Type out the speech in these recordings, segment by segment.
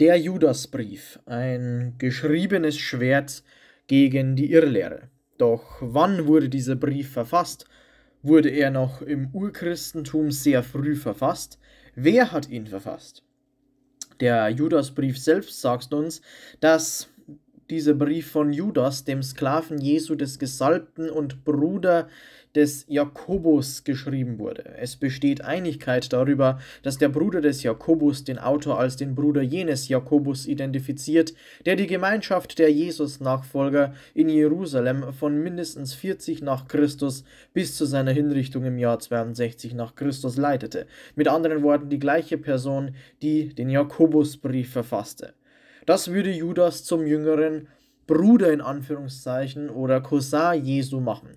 Der Judasbrief, ein geschriebenes Schwert gegen die Irrlehre. Doch wann wurde dieser Brief verfasst? Wurde er noch im Urchristentum sehr früh verfasst? Wer hat ihn verfasst? Der Judasbrief selbst sagt uns, dass dieser Brief von Judas, dem Sklaven Jesu des Gesalbten und Bruder des Jakobus geschrieben wurde. Es besteht Einigkeit darüber, dass der Bruder des Jakobus den Autor als den Bruder jenes Jakobus identifiziert, der die Gemeinschaft der Jesus-Nachfolger in Jerusalem von mindestens 40 nach Christus bis zu seiner Hinrichtung im Jahr 62 nach Christus leitete. Mit anderen Worten die gleiche Person, die den Jakobusbrief verfasste. Das würde Judas zum jüngeren Bruder in Anführungszeichen oder Cousin Jesu machen.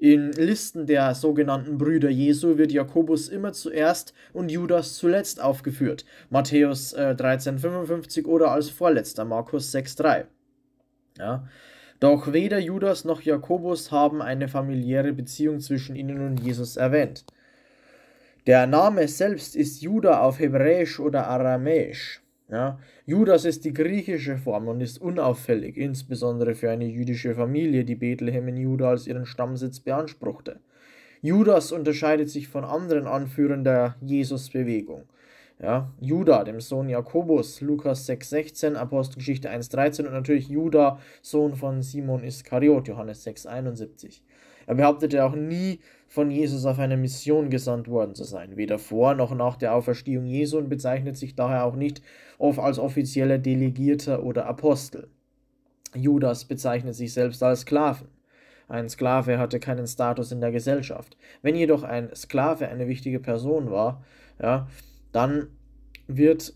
In Listen der sogenannten Brüder Jesu wird Jakobus immer zuerst und Judas zuletzt aufgeführt, Matthäus äh, 13,55 oder als vorletzter, Markus 6,3. Ja. Doch weder Judas noch Jakobus haben eine familiäre Beziehung zwischen ihnen und Jesus erwähnt. Der Name selbst ist Juda auf Hebräisch oder Aramäisch. Ja. Judas ist die griechische Form und ist unauffällig, insbesondere für eine jüdische Familie, die Bethlehem in Juda als ihren Stammsitz beanspruchte. Judas unterscheidet sich von anderen Anführern der Jesus-Bewegung. Ja, Judah, dem Sohn Jakobus, Lukas 6,16, Apostelgeschichte 1,13 und natürlich Judah, Sohn von Simon Iskariot, Johannes 6,71. Er behauptete auch nie, von Jesus auf eine Mission gesandt worden zu sein, weder vor noch nach der Auferstehung Jesu und bezeichnet sich daher auch nicht oft als offizieller Delegierter oder Apostel. Judas bezeichnet sich selbst als Sklaven. Ein Sklave hatte keinen Status in der Gesellschaft. Wenn jedoch ein Sklave eine wichtige Person war, ja, dann wird,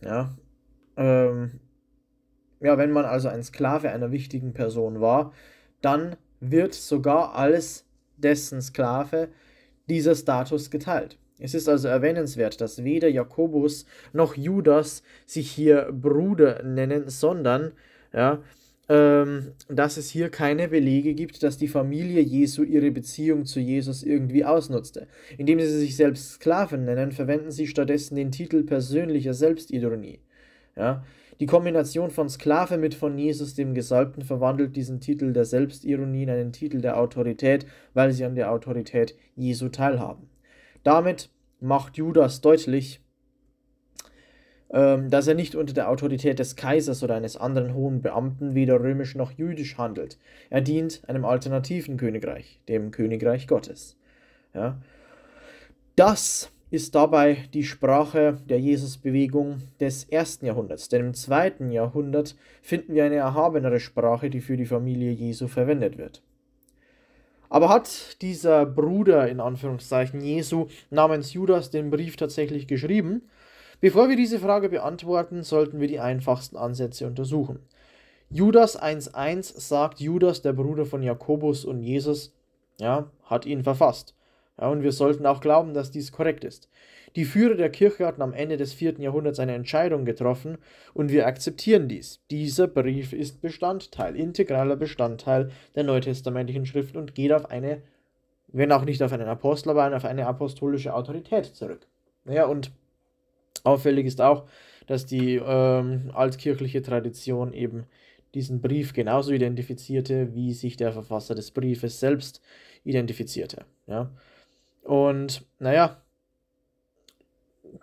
ja, ähm, ja, wenn man also ein Sklave einer wichtigen Person war, dann wird sogar als dessen Sklave dieser Status geteilt. Es ist also erwähnenswert, dass weder Jakobus noch Judas sich hier Bruder nennen, sondern ja, ähm, dass es hier keine Belege gibt, dass die Familie Jesu ihre Beziehung zu Jesus irgendwie ausnutzte. Indem sie sich selbst Sklaven nennen, verwenden sie stattdessen den Titel persönlicher Selbstironie. Ja? Die Kombination von Sklave mit von Jesus dem Gesalbten verwandelt diesen Titel der Selbstironie in einen Titel der Autorität, weil sie an der Autorität Jesu teilhaben. Damit macht Judas deutlich, ähm, dass er nicht unter der Autorität des Kaisers oder eines anderen hohen Beamten weder römisch noch jüdisch handelt. Er dient einem alternativen Königreich, dem Königreich Gottes. Ja. Das ist dabei die Sprache der Jesusbewegung des ersten Jahrhunderts, denn im zweiten Jahrhundert finden wir eine erhabenere Sprache, die für die Familie Jesu verwendet wird. Aber hat dieser Bruder in Anführungszeichen Jesu namens Judas den Brief tatsächlich geschrieben? Bevor wir diese Frage beantworten, sollten wir die einfachsten Ansätze untersuchen. Judas 1.1 sagt, Judas, der Bruder von Jakobus und Jesus, ja, hat ihn verfasst. Ja, und wir sollten auch glauben, dass dies korrekt ist. Die Führer der Kirche hatten am Ende des 4. Jahrhunderts eine Entscheidung getroffen und wir akzeptieren dies. Dieser Brief ist Bestandteil, integraler Bestandteil der neutestamentlichen Schrift und geht auf eine, wenn auch nicht auf einen Apostel, aber auf eine apostolische Autorität zurück. Naja, und Auffällig ist auch, dass die ähm, altkirchliche Tradition eben diesen Brief genauso identifizierte, wie sich der Verfasser des Briefes selbst identifizierte. Ja? Und naja,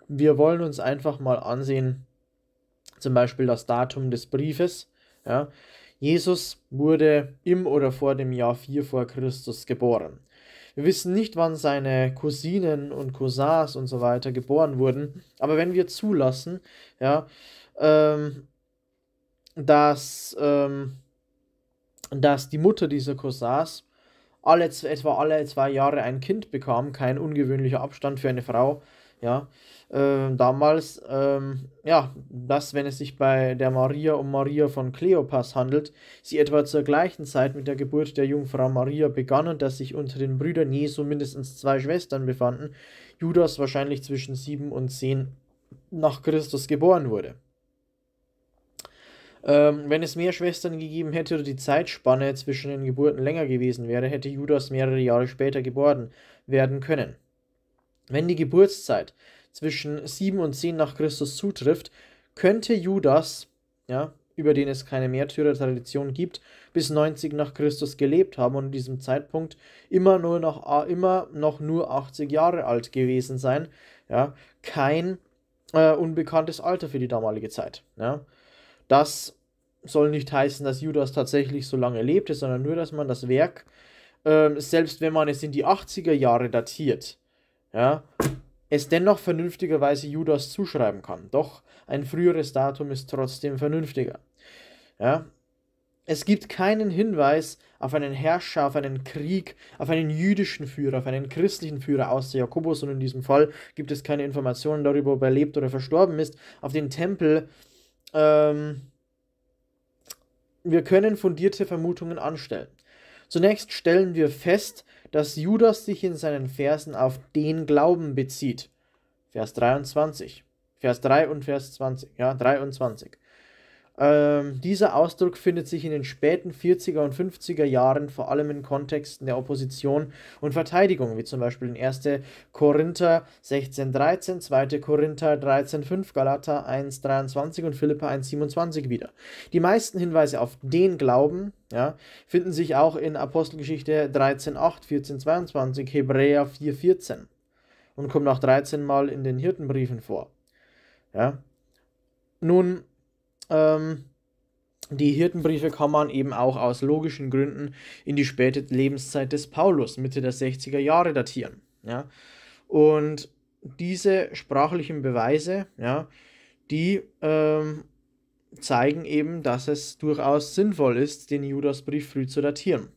wir wollen uns einfach mal ansehen, zum Beispiel das Datum des Briefes. Ja? Jesus wurde im oder vor dem Jahr 4 vor Christus geboren. Wir wissen nicht, wann seine Cousinen und Cousins und so weiter geboren wurden. Aber wenn wir zulassen, ja, ähm, dass, ähm, dass die Mutter dieser Cousins alle, etwa alle zwei Jahre ein Kind bekam, kein ungewöhnlicher Abstand für eine Frau, ja, ähm, damals, ähm, ja, dass, wenn es sich bei der Maria um Maria von Kleopas handelt, sie etwa zur gleichen Zeit mit der Geburt der Jungfrau Maria begann und dass sich unter den Brüdern Jesu mindestens zwei Schwestern befanden, Judas wahrscheinlich zwischen sieben und zehn nach Christus geboren wurde. Ähm, wenn es mehr Schwestern gegeben hätte oder die Zeitspanne zwischen den Geburten länger gewesen wäre, hätte Judas mehrere Jahre später geboren werden können. Wenn die Geburtszeit zwischen 7 und 10 nach Christus zutrifft, könnte Judas, ja, über den es keine Märtyrertradition gibt, bis 90 nach Christus gelebt haben und in diesem Zeitpunkt immer, nur noch, äh, immer noch nur 80 Jahre alt gewesen sein. Ja, kein äh, unbekanntes Alter für die damalige Zeit. Ja. Das soll nicht heißen, dass Judas tatsächlich so lange lebte, sondern nur, dass man das Werk, äh, selbst wenn man es in die 80er Jahre datiert, ja, es dennoch vernünftigerweise Judas zuschreiben kann. Doch ein früheres Datum ist trotzdem vernünftiger. Ja? Es gibt keinen Hinweis auf einen Herrscher, auf einen Krieg, auf einen jüdischen Führer, auf einen christlichen Führer außer Jakobus und in diesem Fall gibt es keine Informationen darüber, ob er lebt oder verstorben ist, auf den Tempel. Ähm, wir können fundierte Vermutungen anstellen. Zunächst stellen wir fest, dass Judas sich in seinen Versen auf den Glauben bezieht. Vers 23. Vers 3 und Vers 20. Ja, 23. Ähm, dieser Ausdruck findet sich in den späten 40er und 50er Jahren vor allem in Kontexten der Opposition und Verteidigung, wie zum Beispiel in 1. Korinther 16,13, 2. Korinther 13,5, Galater 1,23 und Philippa 1,27 wieder. Die meisten Hinweise auf den Glauben ja, finden sich auch in Apostelgeschichte 13,8, 14,22, Hebräer 4,14 und kommen auch 13 Mal in den Hirtenbriefen vor. Ja. Nun, ähm, die Hirtenbriefe kann man eben auch aus logischen Gründen in die späte Lebenszeit des Paulus, Mitte der 60er Jahre, datieren. Ja? Und diese sprachlichen Beweise, ja, die ähm, zeigen eben, dass es durchaus sinnvoll ist, den Judasbrief früh zu datieren.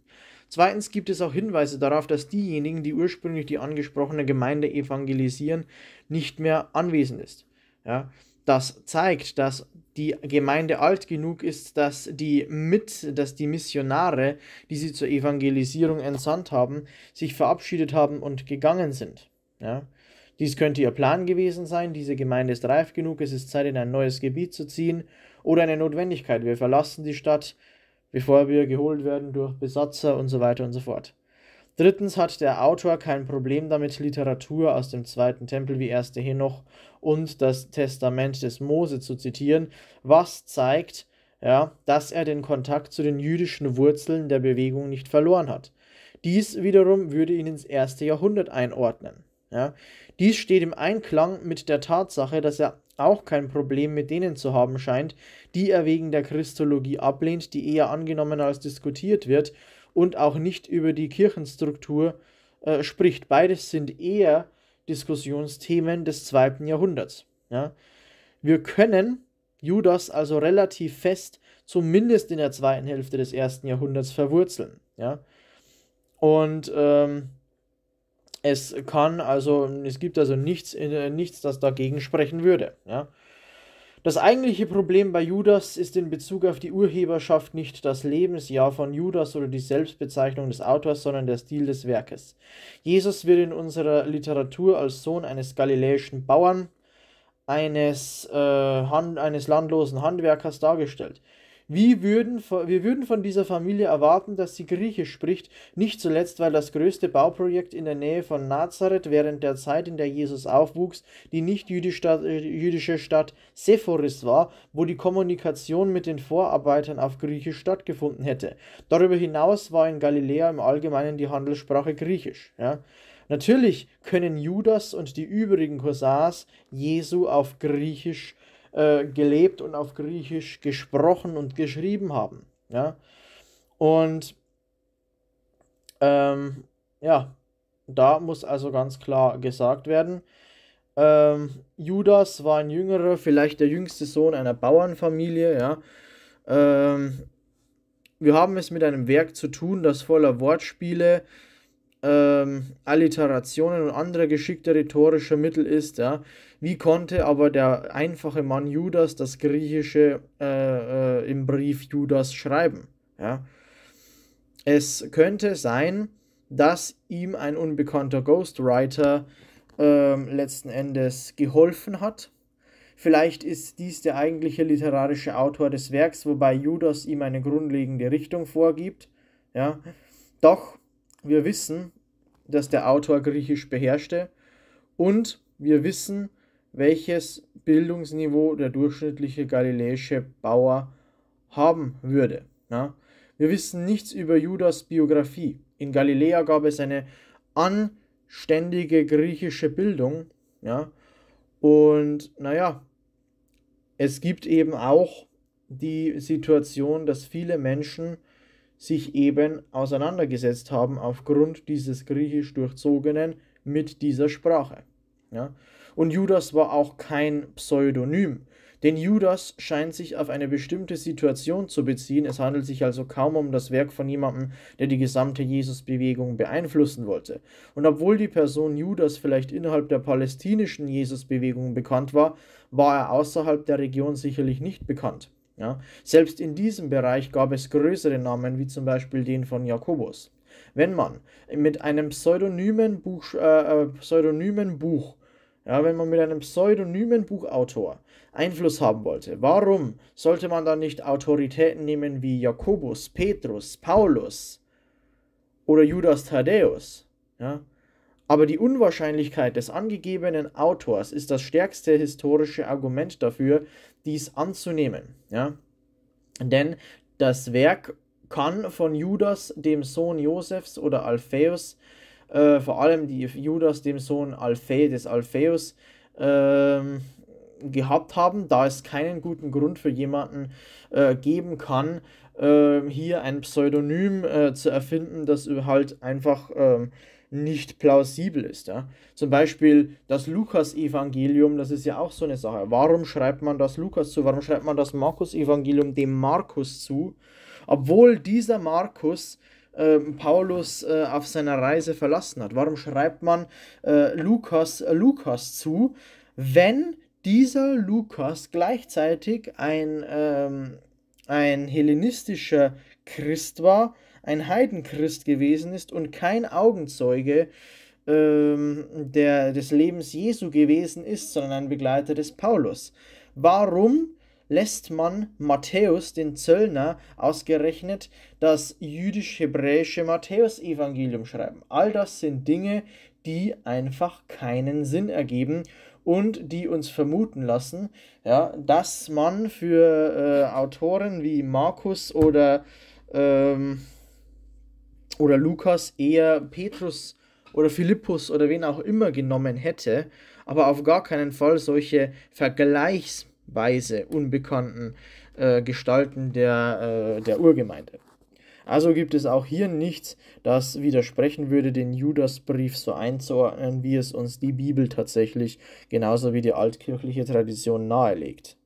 Zweitens gibt es auch Hinweise darauf, dass diejenigen, die ursprünglich die angesprochene Gemeinde evangelisieren, nicht mehr anwesend ist. Ja, das zeigt, dass die Gemeinde alt genug ist, dass die mit, dass die Missionare, die sie zur Evangelisierung entsandt haben, sich verabschiedet haben und gegangen sind. Ja? Dies könnte ihr Plan gewesen sein, diese Gemeinde ist reif genug, es ist Zeit, in ein neues Gebiet zu ziehen oder eine Notwendigkeit, wir verlassen die Stadt, bevor wir geholt werden durch Besatzer und so weiter und so fort. Drittens hat der Autor kein Problem damit, Literatur aus dem Zweiten Tempel wie 1. Henoch und das Testament des Mose zu zitieren, was zeigt, ja, dass er den Kontakt zu den jüdischen Wurzeln der Bewegung nicht verloren hat. Dies wiederum würde ihn ins erste Jahrhundert einordnen. Ja. Dies steht im Einklang mit der Tatsache, dass er auch kein Problem mit denen zu haben scheint, die er wegen der Christologie ablehnt, die eher angenommen als diskutiert wird und auch nicht über die Kirchenstruktur äh, spricht. Beides sind eher Diskussionsthemen des zweiten Jahrhunderts. Ja. Wir können Judas also relativ fest, zumindest in der zweiten Hälfte des ersten Jahrhunderts, verwurzeln. Ja. Und ähm, es kann also, es gibt also nichts, äh, nichts, das dagegen sprechen würde. Ja. Das eigentliche Problem bei Judas ist in Bezug auf die Urheberschaft nicht das Lebensjahr von Judas oder die Selbstbezeichnung des Autors, sondern der Stil des Werkes. Jesus wird in unserer Literatur als Sohn eines galiläischen Bauern, eines, äh, Hand, eines landlosen Handwerkers dargestellt. Wir würden, wir würden von dieser Familie erwarten, dass sie Griechisch spricht, nicht zuletzt, weil das größte Bauprojekt in der Nähe von Nazareth während der Zeit, in der Jesus aufwuchs, die nicht-jüdische äh, Stadt Sephoris war, wo die Kommunikation mit den Vorarbeitern auf Griechisch stattgefunden hätte. Darüber hinaus war in Galiläa im Allgemeinen die Handelssprache Griechisch. Ja. Natürlich können Judas und die übrigen Cousins Jesu auf Griechisch äh, gelebt und auf Griechisch gesprochen und geschrieben haben. Ja? Und ähm, ja, da muss also ganz klar gesagt werden, ähm, Judas war ein jüngerer, vielleicht der jüngste Sohn einer Bauernfamilie. Ja? Ähm, wir haben es mit einem Werk zu tun, das voller Wortspiele, ähm, Alliterationen und andere geschickte rhetorische Mittel ist. Ja? Wie konnte aber der einfache Mann Judas das griechische äh, äh, im Brief Judas schreiben? Ja? Es könnte sein, dass ihm ein unbekannter Ghostwriter äh, letzten Endes geholfen hat. Vielleicht ist dies der eigentliche literarische Autor des Werks, wobei Judas ihm eine grundlegende Richtung vorgibt. Ja? Doch wir wissen, dass der Autor Griechisch beherrschte und wir wissen, welches Bildungsniveau der durchschnittliche galiläische Bauer haben würde. Ja? Wir wissen nichts über Judas Biografie. In Galiläa gab es eine anständige griechische Bildung. Ja? Und naja, es gibt eben auch die Situation, dass viele Menschen sich eben auseinandergesetzt haben aufgrund dieses griechisch durchzogenen mit dieser Sprache. Ja? Und Judas war auch kein Pseudonym, denn Judas scheint sich auf eine bestimmte Situation zu beziehen. Es handelt sich also kaum um das Werk von jemandem, der die gesamte Jesusbewegung beeinflussen wollte. Und obwohl die Person Judas vielleicht innerhalb der palästinischen Jesusbewegung bekannt war, war er außerhalb der Region sicherlich nicht bekannt. Ja? Selbst in diesem Bereich gab es größere Namen, wie zum Beispiel den von Jakobus. Wenn man mit einem pseudonymen Buch, äh, äh, pseudonymen Buch ja, wenn man mit einem pseudonymen Buchautor Einfluss haben wollte, warum sollte man dann nicht Autoritäten nehmen wie Jakobus, Petrus, Paulus oder Judas Thaddäus? Ja? aber die Unwahrscheinlichkeit des angegebenen Autors ist das stärkste historische Argument dafür, dies anzunehmen. Ja? Denn das Werk kann von Judas, dem Sohn Josefs oder Alpheus, äh, vor allem die Judas, dem Sohn Alphe, des Alpheus, äh, gehabt haben, da es keinen guten Grund für jemanden äh, geben kann, ähm, hier ein Pseudonym äh, zu erfinden, das halt einfach ähm, nicht plausibel ist. Ja? Zum Beispiel das Lukas-Evangelium, das ist ja auch so eine Sache. Warum schreibt man das Lukas zu? Warum schreibt man das Markus-Evangelium dem Markus zu? Obwohl dieser Markus äh, Paulus äh, auf seiner Reise verlassen hat. Warum schreibt man äh, Lukas Lukas zu, wenn dieser Lukas gleichzeitig ein, ähm, ein hellenistischer Christ war, ein Heidenchrist gewesen ist und kein Augenzeuge ähm, der, des Lebens Jesu gewesen ist, sondern ein Begleiter des Paulus. Warum lässt man Matthäus, den Zöllner, ausgerechnet das jüdisch-hebräische Matthäusevangelium schreiben? All das sind Dinge, die einfach keinen Sinn ergeben und die uns vermuten lassen, ja, dass man für äh, Autoren wie Markus oder ähm, oder Lukas eher Petrus oder Philippus oder wen auch immer genommen hätte, aber auf gar keinen Fall solche vergleichsweise unbekannten äh, Gestalten der, äh, der Urgemeinde. Also gibt es auch hier nichts, das widersprechen würde, den Judasbrief so einzuordnen, wie es uns die Bibel tatsächlich, genauso wie die altkirchliche Tradition nahelegt.